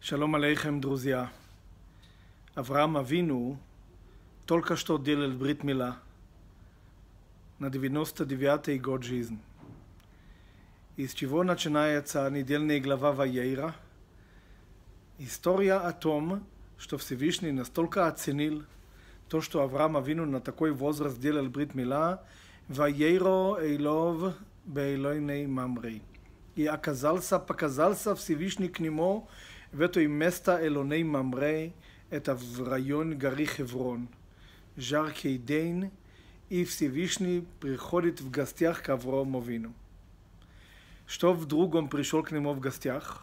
שלום עליכם דרוזיה. אברהם אבינו, только что делал ברית מילה. На 99 год жизнь. Из чего начинается недельная глава Ваейра? История о том, что Всевышний настолько оценил то, что Авраам Авину на такой возраст сделал брит мила, Ваейро Эйлов Бейлойней Мамрей. И оказался, показался Всевышний к нему ותוימסתא אלוני ממרי את אבריון גרי חברון. ז'רקי דיין, איפסי וישני פריחודית וגסטיח כאברום אבינו. Что вдруг он пришел к нему в гостях?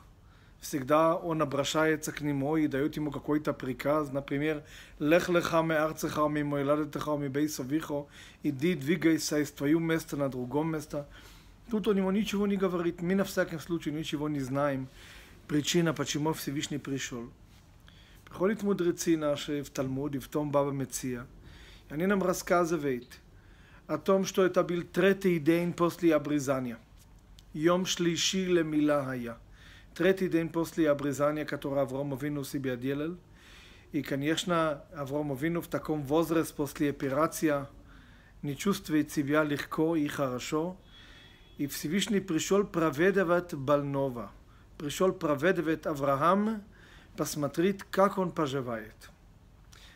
Всегда он обращается к нему и дает ему какой-то приказ, например, «Лех леха ме арцеха ми моиладетеха ми бейсовихо, иди двигайся из твоего места на другом место». Тут он ему ничего не говорит, мы на всяком случае ничего не знаем. причина, почему Всевышний пришел. Приходит мудрецы наши в Талмуд и в том Баба Меция. И они нам рассказывают о том, что это был третий день после обрезания. Йом шлиши лемила хая. Третий день после обрезания, который Авром Овину себе делал. И, конечно, Авром Овину в таком возрасте после операции не чувствует себя легко и хорошо. И Всевышний пришел проведывать больного. пришел проведывает Авраам, посмотреть, как он поживает.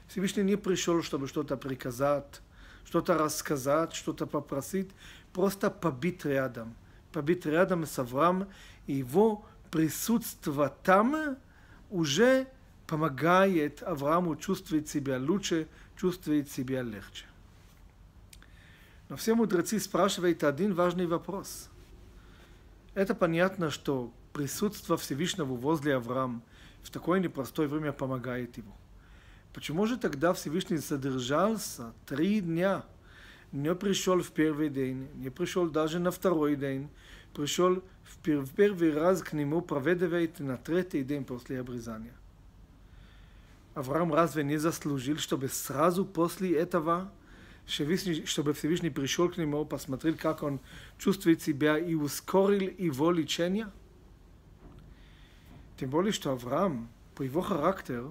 Всевышний не пришел, чтобы что-то приказать, что-то рассказать, что-то попросить, просто побить рядом. Побить рядом с Авраам, и его присутство там уже помогает Аврааму чувствовать себя лучше, чувствовать себя легче. Но все мудрецы спрашивают один важный вопрос. Это понятно, что присутствие Всевышнего возле Авраам в такое непростое время помогает ему. Почему же тогда Всевышний задержался три дня? Не пришел в первый день, не пришел даже на второй день, пришел в первый раз к нему проведывает на третий день после обрезания. Авраам разве не заслужил, чтобы сразу после этого, чтобы Всевышний пришел к нему, посмотрел, как он чувствует себя и ускорил его лечение? Symbolisch Avram, по характер,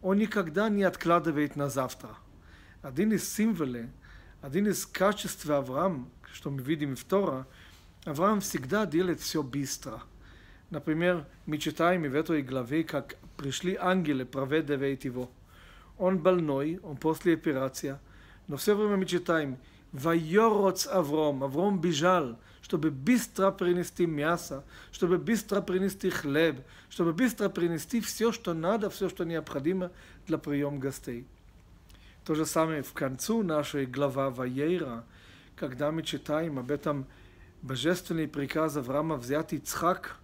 он никогда не откладывает на завтра. Один из символов, один из качеств Авраам, что мы видим в Тора, Авраам всегда делает все быстро. Например, мы читаем в этой главе, как пришли ангелы проведывать его. Он больной, он после операции, но все время мы читаем – Вайороц Авром. Авром бежал, чтобы быстро принести мясо, чтобы быстро принести хлеб, чтобы быстро принести все, что надо, все, что необходимо для приема гостей. То же самое в конце нашей глава Ваера, когда мы читаем об этом божественный приказ Авраама взять Ицхак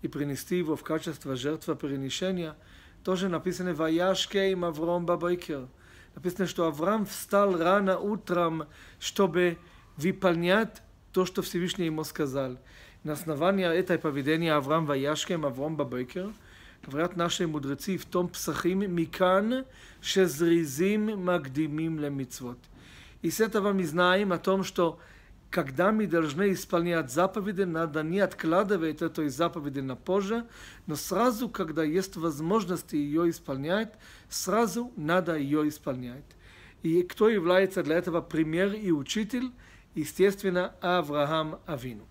и принести его в качестве жертвоприношения, тоже написано «Ваяшке им Авром Бабайкер», написано, что Авраам встал рано утром, чтобы выполнять то что Всевышний ему сказал. На основании этой поведения Авраам Ваяшкем, Авраам Бабекер, говорят наши мудрецы в том псахим «Микан шезризим магдимим лемитцвот». И с этого мы знаем о том, что когда мы должны исполнять заповеди, надо не откладывать этой заповеди на позже, но сразу, когда есть возможность ее исполнять, сразу надо ее исполнять. И кто является для этого пример и учитель? Естественно, Авраам Авину.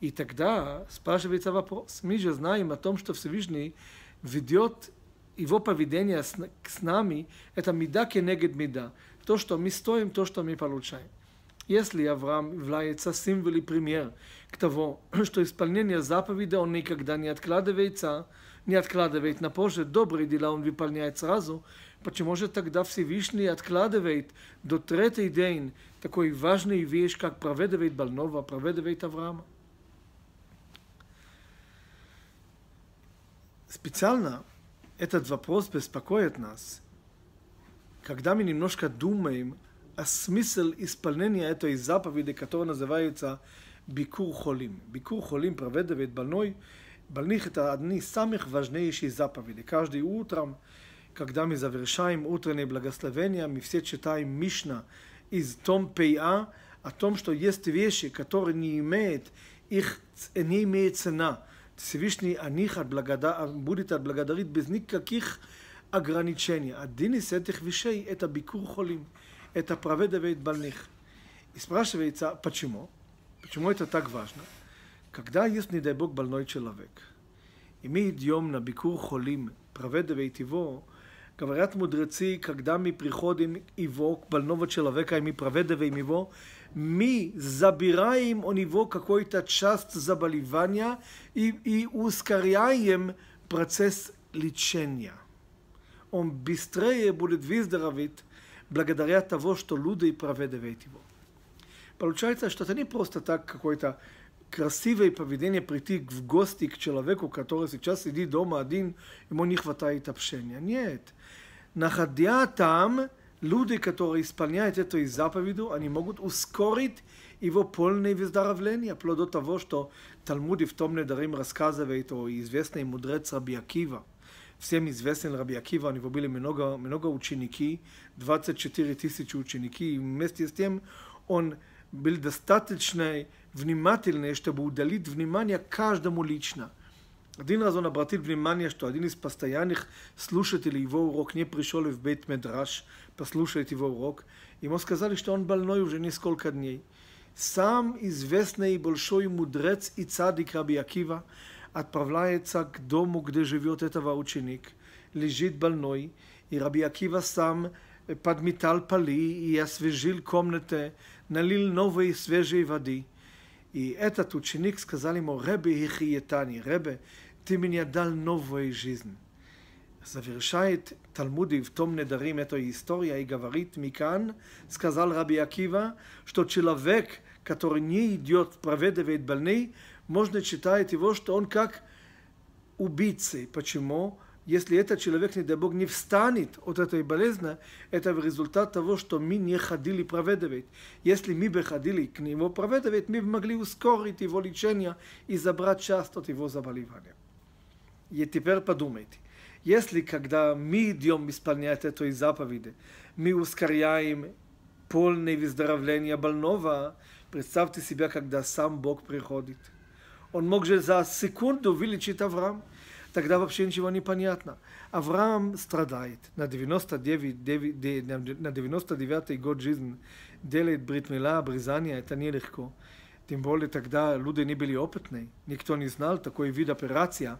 И тогда спрашивается вопрос. Мы же знаем о том, что Всевышний ведет его поведение с, с нами, это меда кенегед меда. То, что мы стоим, то, что мы получаем. Если Авраам является символом пример к того, что исполнение заповеди он никогда не откладывается, не откладывает на позже, добрые дела он выполняет сразу, почему же тогда Всевышний откладывает до третий день такой важный вещь, как проведывает больного, проведывает Авраама? Специально этот вопрос беспокоит нас, когда мы немножко думаем הסמיסל איספלנניה אתו איזפה וידי קטורנה זווייצה ביקור חולים. ביקור חולים פרוודה ואת בלנוי, בלניך את האדני סמך וז'ני אישי זפה וידי каждый утром, когда мы завершаем утреннее благословение, мы все читаем Мишна из том Пейа о том, что есть вещи, которые не имеют их не имеет цена. Всевышний о них отблагода... будет отблагодарить без никаких ограничений. Один из этих вещей – это бикур холим. это проведывает больных. И спрашивается, почему? Почему это так важно? Когда есть, не дай Бог, больной человек, и мы идем на бикур холим, проведывает его, говорят мудрецы, когда мы приходим его, больного человека, и мы проведываем его, мы забираем у него какой-то часть заболевания и, и ускоряем процесс лечения. Он быстрее будет выздороветь, благодаря того, что люди и праведывают его. Получается, что это не просто так какое-то красивое поведение прийти в гости к человеку, который сейчас сидит дома один, ему не хватает общения. Нет. Находя там, люди, которые исполняют эту заповеду, они могут ускорить его полное выздоровление, вплоть до того, что Талмуд и в том недарим рассказывает о известный мудрец Раби Акива – Всем известен Раби Акива, у были много, много ученики, 24 тысячи ученики, и вместе с тем он был достаточно внимательный, чтобы удалить внимание каждому лично. Один раз он обратил внимание, что один из постоянных слушателей его урок не пришел в бейт Медраш послушать его урок. Ему сказали, что он больной уже несколько дней. Сам известный большой мудрец и цадик Раби Акива отправляется к дому, где живет этого ученик, лежит больной, и Раби Акива сам подметал поли и освежил комнаты, налил новые свежей воды. И этот ученик сказал ему, Ребе хиетани, Ребе, ты меня дал новую жизнь. Завершает Талмуд и в том недарим эту историю и говорит Микан, сказал Раби Акива, что человек, который не идет в больный, можно считать его, что он как убийцей. Почему? Если этот человек, не дай Бог, не встанет от этой болезни, это в результат того, что мы не ходили проведывать. Если мы бы ходили к нему проведывать, мы бы могли ускорить его лечение и забрать часть от его заболевания. И теперь подумайте. Если, когда мы идем исполнять этой заповеди, мы ускоряем полное выздоровление больного, представьте себя, когда сам Бог приходит – он мог же за секунду вылечить Авраам. Тогда вообще ничего не понятно. Авраам страдает. На 99, 9, год жизни делает бритмила, обрезание. Это нелегко. Тем более тогда люди не были опытны. Никто не знал такой вид операции.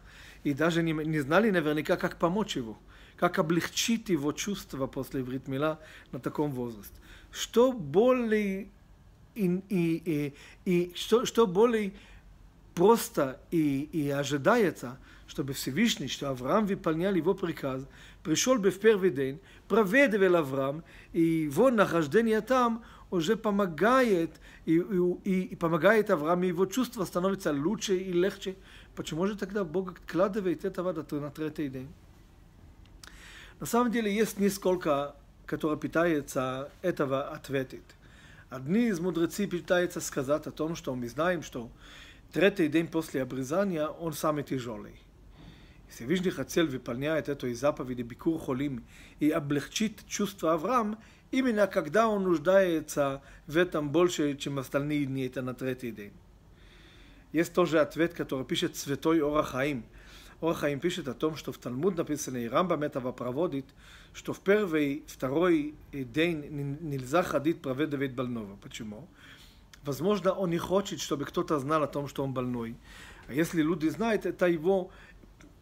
И даже не, не знали наверняка, как помочь его. Как облегчить его чувства после бритмила на таком возрасте. Что более... И, и, и, и что, что более просто и, и ожидается, чтобы Всевышний, что Авраам выполнял его приказ, пришел бы в первый день, проведывал Авраам, и его нахождение там уже помогает, и, и, и помогает Авраам, и его чувство становится лучше и легче. Почему же тогда Бог откладывает этого на третий день? На самом деле есть несколько, которые пытаются этого ответить. Одни из мудрецы пытаются сказать о том, что мы знаем, что Третий день после обрезания он самый тяжелый. Всевышний хотел выполнять эту заповедь Бикур Холим и облегчить чувство Авраам, именно когда он нуждается в этом больше, чем остальные дни, это на третий день. Есть тоже ответ, который пишет Святой Орахаим. Орахаим пишет о том, что в Талмуд написано, и Рамбам этого проводит, что в первый, второй день нельзя ходить праведовать больного. Почему? Возможно, он не хочет, чтобы кто-то знал о том, что он больной. А если люди знают, это его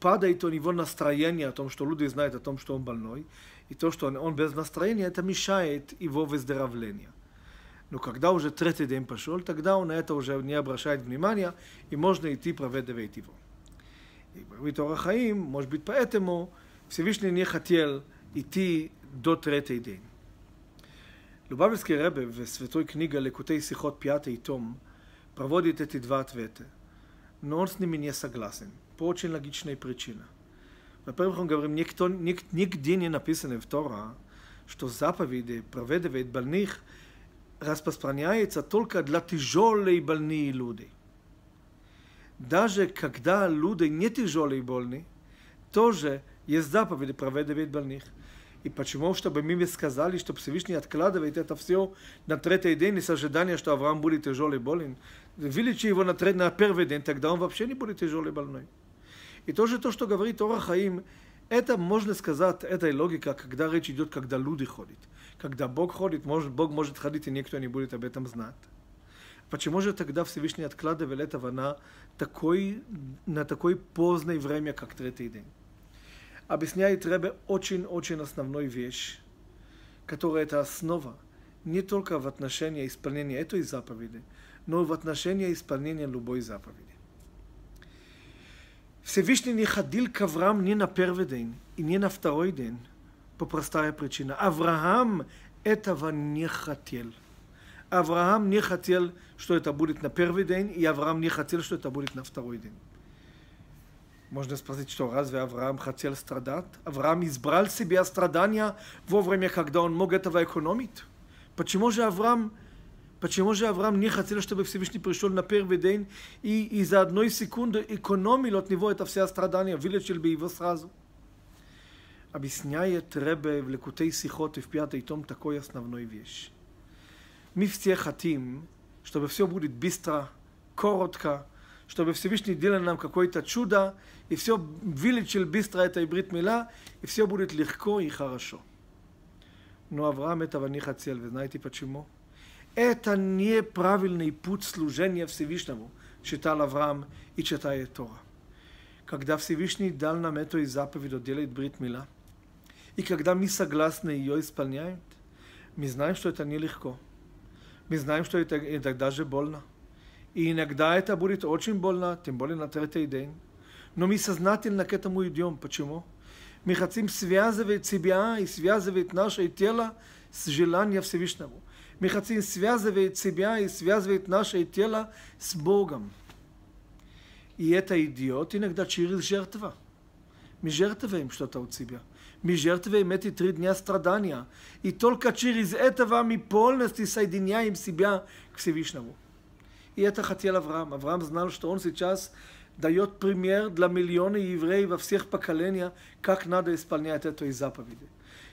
падает у него настроение о том, что люди знают о том, что он больной, и то, что он, он без настроения, это мешает его выздоровлению. Но когда уже третий день пошел, тогда он на это уже не обращает внимания, и можно идти проведывать его. И говорит Орахаим, может быть, поэтому Всевышний не хотел идти до третий день. Любавельский Ребе в святой книге «Лекутей сихот пятый том» проводит эти два ответа, но он с ними не согласен по очень логичной причине. Во-первых, он говорит, никто, ник, нигде не написано в Тора, что заповеди проведывает больных распространяется только для тяжелой больные людей. Даже когда люди не тяжелые больные, тоже есть заповеди проведывает больных. И почему? Чтобы мы сказали, что Всевышний откладывает это все на третий день из ожидания, что Авраам будет тяжелый болен. Величи его на, третий, на первый день, тогда он вообще не будет тяжелый больной. И то же то, что говорит Тора это, можно сказать, это и логика, когда речь идет, когда люди ходят. Когда Бог ходит, может, Бог может ходить, и никто не будет об этом знать. Почему же тогда Всевышний откладывал этого на, такой, на такой поздное время, как третий день? объясняет Ребе очень-очень основной вещь, которая это основа не только в отношении исполнения этой заповеди, но и в отношении исполнения любой заповеди. Всевышний не ходил к Аврааму не на первый день и не на второй день по простая причина. Авраам этого не хотел. Авраам не хотел, что это будет на первый день, и Авраам не хотел, что это будет на второй день. Можно спросить, что разве Авраам хотел страдать? Авраам избрал себе страдания во время, когда он мог этого экономить? Почему же Авраам, почему же Авраам не хотел, чтобы Всевышний пришел на первый день и, и за одной секунды экономил от него это все страдания, вылечил бы его сразу? Объясняет Ребе в Лекутей Сихот и в пятый том такой основной вещь. Мы все хотим, чтобы все будет быстро, коротко, чтобы Всевышний делал нам какое-то чудо, и все вылечил быстро этой брит мила, и все будет легко и хорошо. Но Авраам этого не хотел, вы знаете почему? Это неправильный путь служения Всевышнему, читал Авраам и читает Тора. Когда Всевышний дал нам эту и заповедь делает брит мила, и когда мы согласны ее исполняем, мы знаем, что это нелегко. Мы знаем, что это, это даже больно. И иногда это будет очень больно, тем более на третий день. Но мы сознательно к этому идем. Почему? Мы хотим связывать себя и связывать наше тело с желанием Всевышнего. Мы хотим связывать себя и связывать наше тело с Богом. И это идет иногда через жертва. Мы жертвуем что-то от себя. Мы жертвуем эти три дня страдания. И только через этого мы полностью соединяем себя к Всевышнему. И это хотел Авраам. Авраам знал, что он сейчас дает пример для миллиона евреев во всех поколениях, как надо исполнять эту заповеди.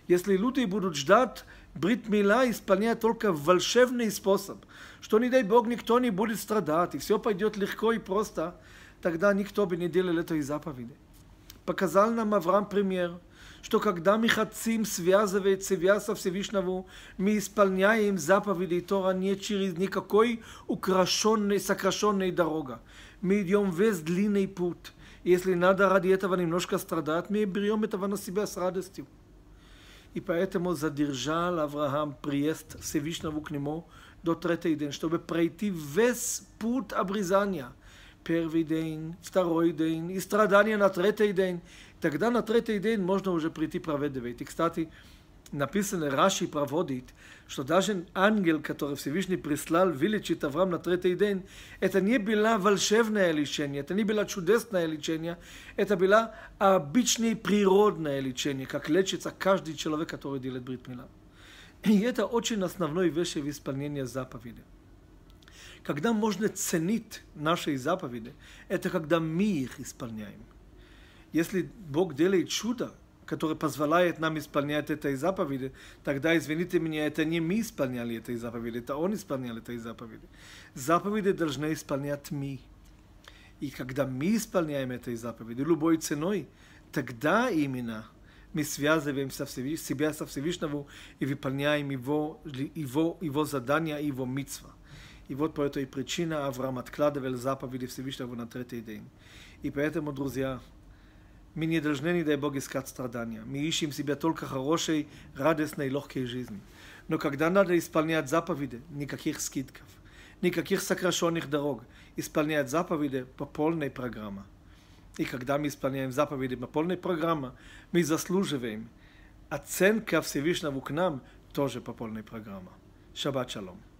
Если люди будут ждать, брит мила исполняет только волшебный способ, что, не дай Бог, никто не будет страдать, и все пойдет легко и просто, тогда никто бы не делал этой заповеди. Показал нам Авраам пример – что когда мы хотим связывать себя со Всевышнего, мы исполняем заповеди Тора не через никакой украшенной, сокращенной дорога. Мы идем весь длинный путь. Если надо ради этого немножко страдать, мы берем этого на себя с радостью. И поэтому задержал Авраам приезд Всевышнего к нему до третий день, чтобы пройти весь путь обрезания. Первый день, второй день, и страдания на третий день. тогда на третий день можно уже прийти праведовать. И, кстати, написано, Раши проводит, что даже ангел, который Всевышний прислал вылечить Авраам на третий день, это не было волшебное лечение, это не было чудесное лечение, это было обычное природное лечение, как лечится каждый человек, который делает бритмила. И это очень основной вещь в исполнении заповеди. Когда можно ценить наши заповеди, это когда мы их исполняем. Если Бог делает чудо, которое позволяет нам исполнять этой заповеди, тогда, извините меня, это не мы исполняли этой заповеди, это Он исполнял этой заповеди. Заповеди должны исполнять мы. И когда мы исполняем этой заповеди любой ценой, тогда именно мы связываем себя со Всевышнего и выполняем его, его, его задания, его митцва. И вот по этой причине Авраам откладывал заповеди Всевышнего на третий день. И поэтому, друзья, мы не должны, не дай Бог, искать страдания. Мы ищем себя только хорошей, радостной, легкой жизни. Но когда надо исполнять заповеди, никаких скидков, никаких сокращенных дорог. Исполнять заповеди по полной программе. И когда мы исполняем заповеди по полной программе, мы заслуживаем. Оценка Всевышнего к нам тоже по полной программе. Шаббат шалом.